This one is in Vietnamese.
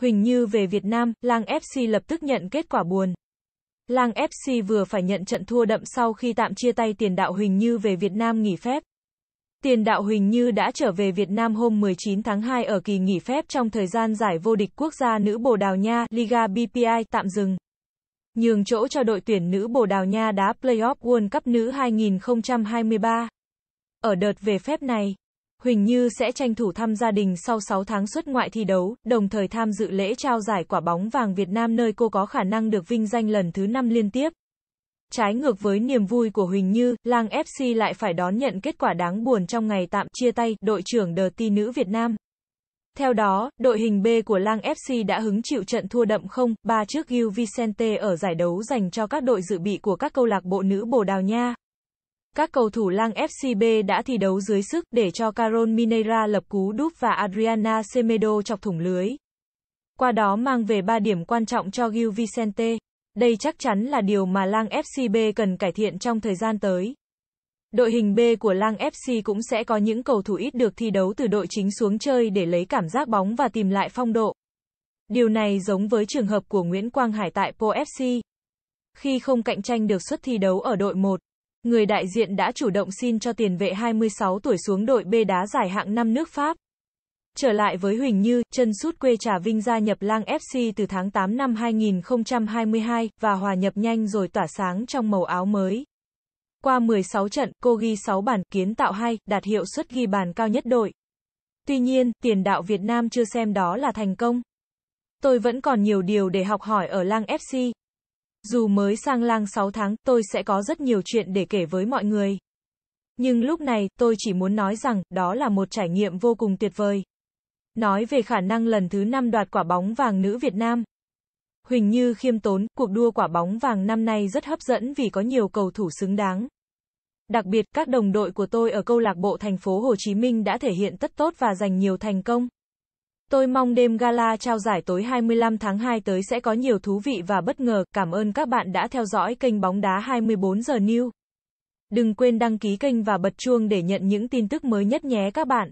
Huỳnh Như về Việt Nam, Lang FC lập tức nhận kết quả buồn. Lang FC vừa phải nhận trận thua đậm sau khi tạm chia tay tiền đạo Huỳnh Như về Việt Nam nghỉ phép. Tiền đạo Huỳnh Như đã trở về Việt Nam hôm 19 tháng 2 ở kỳ nghỉ phép trong thời gian giải vô địch quốc gia nữ Bồ Đào Nha Liga BPI tạm dừng. Nhường chỗ cho đội tuyển nữ Bồ Đào Nha đá Playoff World Cup nữ 2023. Ở đợt về phép này, Huỳnh Như sẽ tranh thủ thăm gia đình sau 6 tháng xuất ngoại thi đấu, đồng thời tham dự lễ trao giải quả bóng vàng Việt Nam nơi cô có khả năng được vinh danh lần thứ 5 liên tiếp. Trái ngược với niềm vui của Huỳnh Như, Lang FC lại phải đón nhận kết quả đáng buồn trong ngày tạm chia tay đội trưởng đờ ti nữ Việt Nam. Theo đó, đội hình B của Lang FC đã hứng chịu trận thua đậm 0-3 trước Gil Vicente ở giải đấu dành cho các đội dự bị của các câu lạc bộ nữ Bồ Đào Nha. Các cầu thủ lang FCB đã thi đấu dưới sức để cho Carol Mineira lập cú đúp và Adriana Semedo chọc thủng lưới. Qua đó mang về 3 điểm quan trọng cho Gil Vicente. Đây chắc chắn là điều mà lang FCB cần cải thiện trong thời gian tới. Đội hình B của Lang FC cũng sẽ có những cầu thủ ít được thi đấu từ đội chính xuống chơi để lấy cảm giác bóng và tìm lại phong độ. Điều này giống với trường hợp của Nguyễn Quang Hải tại Po FC. Khi không cạnh tranh được suất thi đấu ở đội 1, Người đại diện đã chủ động xin cho tiền vệ 26 tuổi xuống đội B đá giải hạng năm nước Pháp. Trở lại với Huỳnh Như, chân sút quê Trà Vinh gia nhập lang FC từ tháng 8 năm 2022, và hòa nhập nhanh rồi tỏa sáng trong màu áo mới. Qua 16 trận, cô ghi 6 bàn, kiến tạo 2, đạt hiệu suất ghi bàn cao nhất đội. Tuy nhiên, tiền đạo Việt Nam chưa xem đó là thành công. Tôi vẫn còn nhiều điều để học hỏi ở lang FC, dù mới sang lang 6 tháng, tôi sẽ có rất nhiều chuyện để kể với mọi người. Nhưng lúc này, tôi chỉ muốn nói rằng, đó là một trải nghiệm vô cùng tuyệt vời. Nói về khả năng lần thứ 5 đoạt quả bóng vàng nữ Việt Nam. Huỳnh Như khiêm tốn, cuộc đua quả bóng vàng năm nay rất hấp dẫn vì có nhiều cầu thủ xứng đáng. Đặc biệt, các đồng đội của tôi ở câu lạc bộ thành phố Hồ Chí Minh đã thể hiện tất tốt và giành nhiều thành công. Tôi mong đêm gala trao giải tối 25 tháng 2 tới sẽ có nhiều thú vị và bất ngờ. Cảm ơn các bạn đã theo dõi kênh bóng đá 24 giờ New. Đừng quên đăng ký kênh và bật chuông để nhận những tin tức mới nhất nhé các bạn.